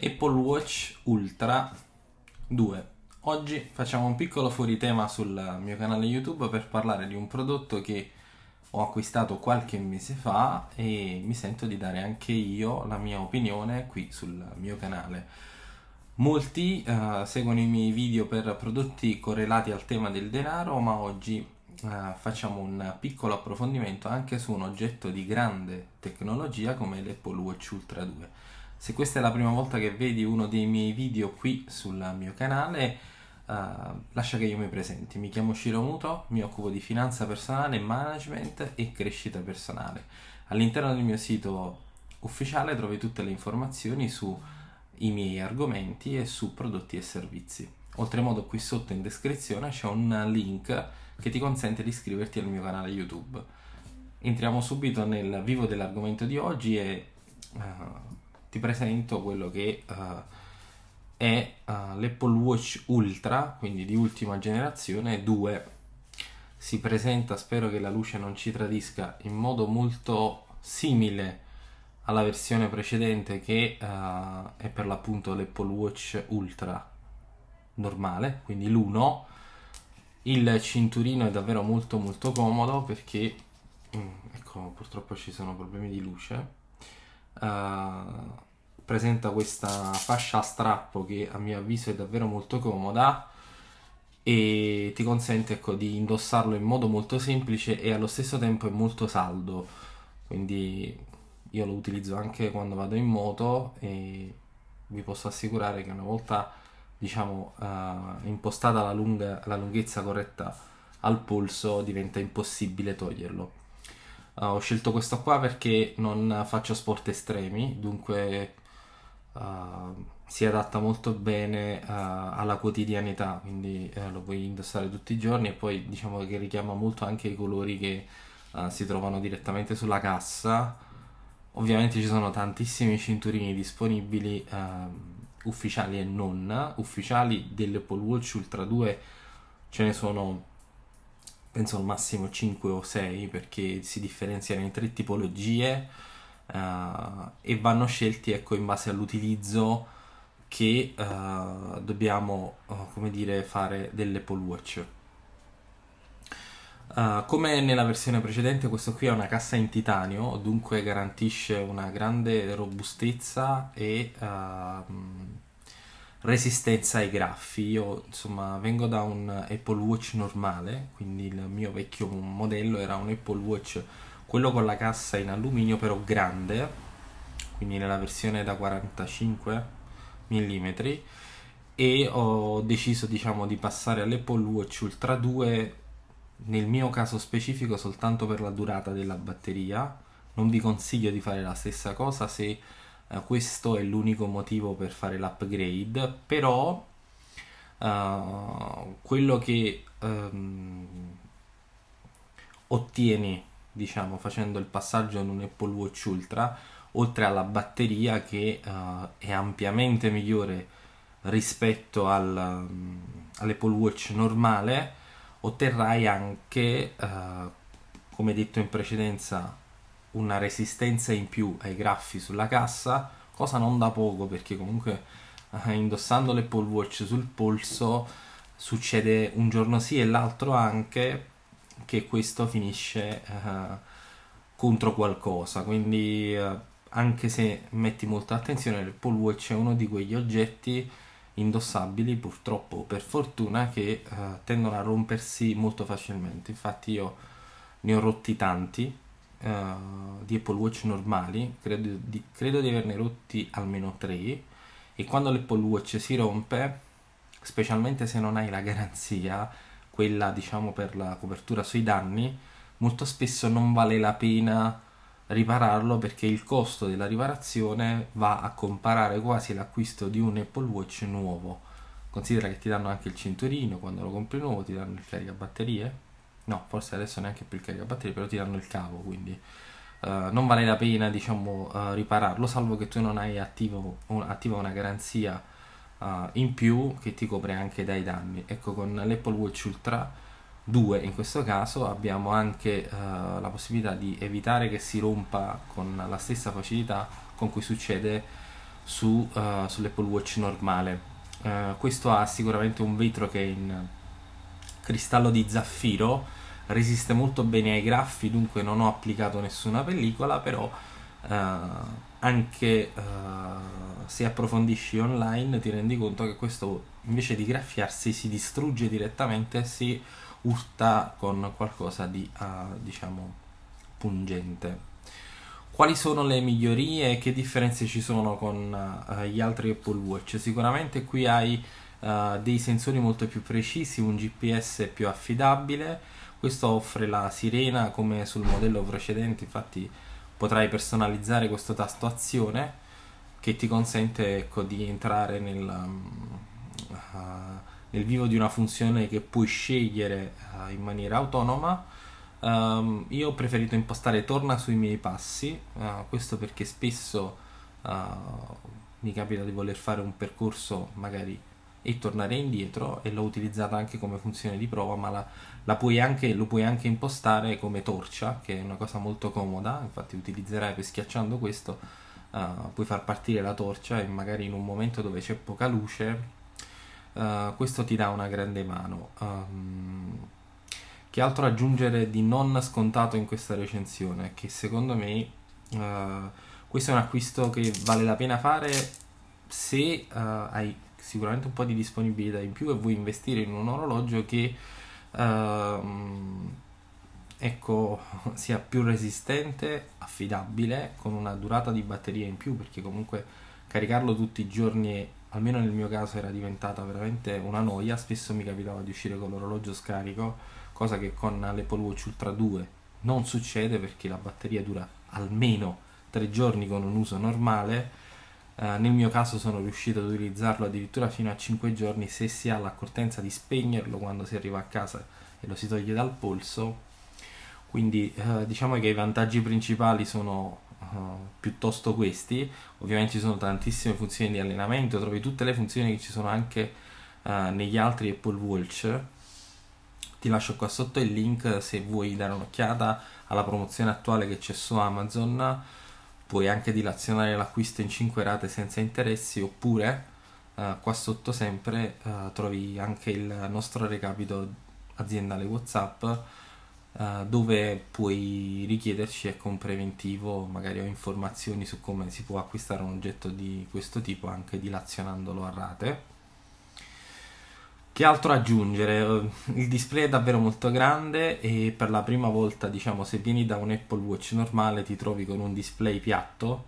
Apple Watch Ultra 2. Oggi facciamo un piccolo fuoritema sul mio canale YouTube per parlare di un prodotto che ho acquistato qualche mese fa e mi sento di dare anche io la mia opinione qui sul mio canale. Molti uh, seguono i miei video per prodotti correlati al tema del denaro, ma oggi uh, facciamo un piccolo approfondimento anche su un oggetto di grande tecnologia come l'Apple Watch Ultra 2. Se questa è la prima volta che vedi uno dei miei video qui sul mio canale, uh, lascia che io mi presenti. Mi chiamo Shiro Muto, mi occupo di finanza personale, management e crescita personale. All'interno del mio sito ufficiale trovi tutte le informazioni sui miei argomenti e su prodotti e servizi. Oltremodo qui sotto in descrizione c'è un link che ti consente di iscriverti al mio canale YouTube. Entriamo subito nel vivo dell'argomento di oggi e uh, ti presento quello che uh, è uh, l'Apple Watch Ultra, quindi di ultima generazione 2. Si presenta, spero che la luce non ci tradisca, in modo molto simile alla versione precedente che uh, è per l'appunto l'Apple Watch Ultra normale, quindi l'1. Il cinturino è davvero molto molto comodo perché, mm, ecco, purtroppo ci sono problemi di luce eh, presenta questa fascia a strappo che a mio avviso è davvero molto comoda e ti consente ecco, di indossarlo in modo molto semplice e allo stesso tempo è molto saldo quindi io lo utilizzo anche quando vado in moto e vi posso assicurare che una volta diciamo uh, impostata la, lunga, la lunghezza corretta al polso diventa impossibile toglierlo Uh, ho scelto questa qua perché non faccio sport estremi, dunque uh, si adatta molto bene uh, alla quotidianità, quindi lo puoi indossare tutti i giorni e poi diciamo che richiama molto anche i colori che si trovano direttamente sulla cassa. Ovviamente ci sono tantissimi cinturini disponibili ehm, ufficiali e non ufficiali delle Apple Watch Ultra 2 ce ne sono penso al massimo 5 o 6 perché si differenziano in tre tipologie uh, e vanno scelti ecco, in base all'utilizzo che uh, dobbiamo eh, come dire, fare dell'Apple Watch. Uh, come nella versione precedente, questo qui è una cassa in titanio, dunque garantisce una grande robustezza e uh, resistenza ai graffi. Io insomma vengo da un Apple Watch normale, quindi il mio vecchio modello era un Apple Watch, quello con la cassa in alluminio però grande, quindi nella versione da 45 mm e ho deciso diciamo di passare all'Apple Watch Ultra 2 nel mio caso specifico soltanto per la durata della batteria. Non vi consiglio di fare la stessa cosa se eh, questo è l'unico motivo per fare l'upgrade, però uh, quello che um, ottieni, diciamo, facendo il passaggio in un Apple Watch Ultra, oltre alla batteria che uh, è ampiamente migliore rispetto al, um, all'Apple Watch normale, otterrai anche, come detto in precedenza, una resistenza in più ai graffi sulla cassa, cosa non da poco perché comunque eh, indossando l'Apple Watch sul polso succede un giorno sì e l'altro anche che questo finisce eh, contro qualcosa, quindi eh, anche se metti molta attenzione l'Apple Watch è uno di quegli oggetti indossabili purtroppo per fortuna che eh, tendono a rompersi molto facilmente infatti io ne ho rotti tanti eh, di Apple Watch normali, credo di, credo di averne rotti almeno 3 e quando l'Apple Watch si rompe, specialmente se non hai la garanzia, quella diciamo per la copertura sui danni, molto spesso non vale la pena ripararlo perché il costo della riparazione va a comparare quasi l'acquisto di un Apple Watch nuovo. Considera che ti danno anche il cinturino quando lo compri nuovo, ti danno il caricabatterie no, forse adesso neanche più il caricabatterie, però tirano il cavo, quindi uh, non vale la pena, diciamo, uh, ripararlo, salvo che tu non hai attivo, un, attiva una garanzia uh, in più che ti copre anche dai danni. Ecco, con l'Apple Watch Ultra 2 in questo caso abbiamo anche la possibilità di evitare che si rompa con la stessa facilità con cui succede su, sull'Apple Watch normale. questo ha sicuramente un vetro che è in cristallo di zaffiro resiste molto bene ai graffi, dunque non ho applicato nessuna pellicola, però eh, anche eh, se approfondisci online ti rendi conto che questo invece di graffiarsi si distrugge direttamente e si urta con qualcosa di eh, diciamo pungente. Quali sono le migliorie e che differenze ci sono con eh, gli altri Apple Watch? Sicuramente qui hai eh, dei sensori molto più precisi, un GPS più affidabile, questo offre la sirena come sul modello precedente, infatti potrai personalizzare questo tasto azione che ti consente ecco, di entrare nel, uh, nel, vivo di una funzione che puoi scegliere uh, in maniera autonoma. Um, io ho preferito impostare torna sui miei passi, uh, questo perché spesso mi capita di voler fare un percorso magari e tornare indietro e l'ho utilizzata anche come funzione di prova ma la, la puoi anche, lo puoi anche impostare come torcia che è una cosa molto comoda infatti utilizzerai per schiacciando questo uh, puoi far partire la torcia e magari in un momento dove c'è poca luce uh, questo ti dà una grande mano um, che altro aggiungere di non scontato in questa recensione che secondo me uh, questo è un acquisto che vale la pena fare se hai sicuramente un po' di disponibilità in più e vuoi investire in un orologio che ehm, ecco, sia più resistente, affidabile, con una durata di batteria in più, perché comunque caricarlo tutti i giorni, almeno nel mio caso, era diventata veramente una noia. Spesso mi capitava di uscire con l'orologio scarico, cosa che con l'Apple Watch Ultra 2 non succede perché la batteria dura almeno tre giorni con un uso normale eh, nel mio caso sono riuscito ad utilizzarlo addirittura fino a 5 giorni se si ha l'accortenza di spegnerlo quando si arriva a casa e lo si toglie dal polso. Quindi uh, diciamo che i vantaggi principali sono uh, piuttosto questi. Ovviamente ci sono tantissime funzioni di allenamento, trovi tutte le funzioni che ci sono anche negli altri Apple Watch. Ti lascio qua sotto il link se vuoi dare un'occhiata alla promozione attuale che c'è su Amazon puoi anche dilazionare l'acquisto in 5 rate senza interessi oppure eh, qua sotto sempre eh, trovi anche il nostro recapito aziendale Whatsapp eh, dove puoi richiederci ecco, un preventivo magari o informazioni su come si può acquistare un oggetto di questo tipo anche dilazionandolo a rate che altro aggiungere? Il display è davvero molto grande e per la prima volta, diciamo, se vieni da un Apple Watch normale ti trovi con un display piatto,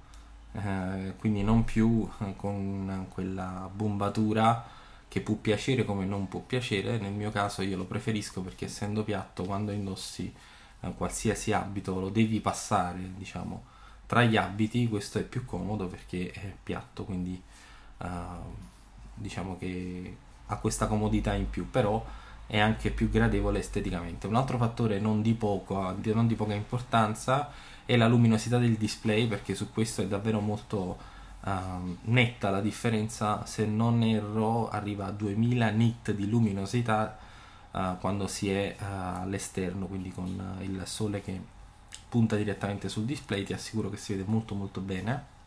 eh, quindi non più eh, con quella bombatura che può piacere come non può piacere. Nel mio caso io lo preferisco perché essendo piatto quando indossi eh, qualsiasi abito lo devi passare, diciamo, tra gli abiti, questo è più comodo perché è piatto, quindi eh, diciamo che ha questa comodità in più, però è anche più gradevole esteticamente. Un altro fattore non di, poco, non di poca importanza è la luminosità del display, perché su questo è davvero molto uh, netta la differenza, se non erro arriva a 2000 nit di luminosità uh, quando si è uh, all'esterno, quindi con il sole che punta direttamente sul display, ti assicuro che si vede molto molto bene.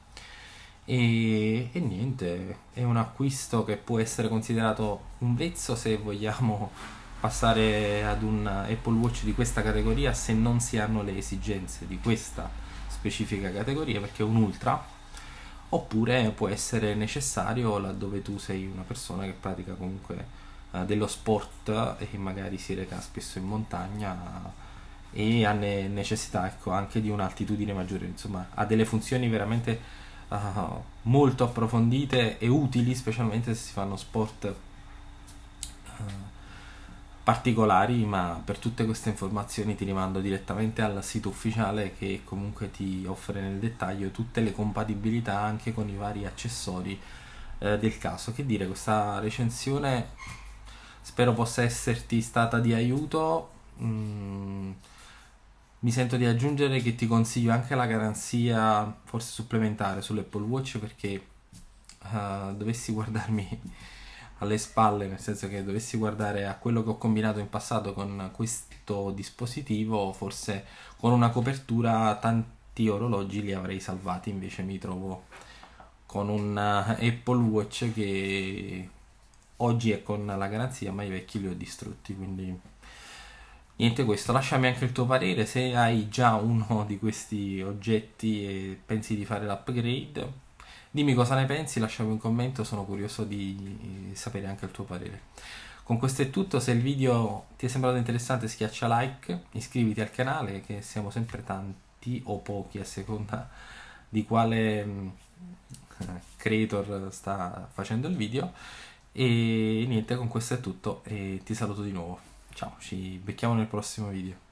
E, e, niente, è un acquisto che può essere considerato un vezzo se vogliamo passare ad un Apple Watch di questa categoria se non si hanno le esigenze di questa specifica categoria perché è un ultra oppure può essere necessario laddove tu sei una persona che pratica comunque eh, dello sport e magari si reca spesso in montagna e ha necessità ecco, anche di un'altitudine maggiore insomma ha delle funzioni veramente molto approfondite e utili, specialmente se si fanno sport uh, particolari, ma per tutte queste informazioni ti rimando direttamente al sito ufficiale che comunque ti offre nel dettaglio tutte le compatibilità anche con i vari accessori uh, del caso. Che dire, questa recensione spero possa esserti stata di aiuto. Mm mi sento di aggiungere che ti consiglio anche la garanzia forse supplementare sull'Apple Watch perché uh, dovessi guardarmi alle spalle, nel senso che dovessi guardare a quello che ho combinato in passato con questo dispositivo, forse con una copertura tanti orologi li avrei salvati, invece mi trovo con un eh, Apple Watch che oggi è con la garanzia, ma i vecchi li ho distrutti, quindi Niente questo, lasciami anche il tuo parere se hai già uno di questi oggetti e pensi di fare l'upgrade. Dimmi cosa ne pensi, lasciami un commento, sono curioso di sapere anche il tuo parere. Con questo è tutto, se il video ti è sembrato interessante schiaccia like, iscriviti al canale che siamo sempre tanti o pochi a seconda di quale mm, creator sta facendo il video. E niente, con questo è tutto e ti saluto di nuovo. Ciao, ci becchiamo nel prossimo video.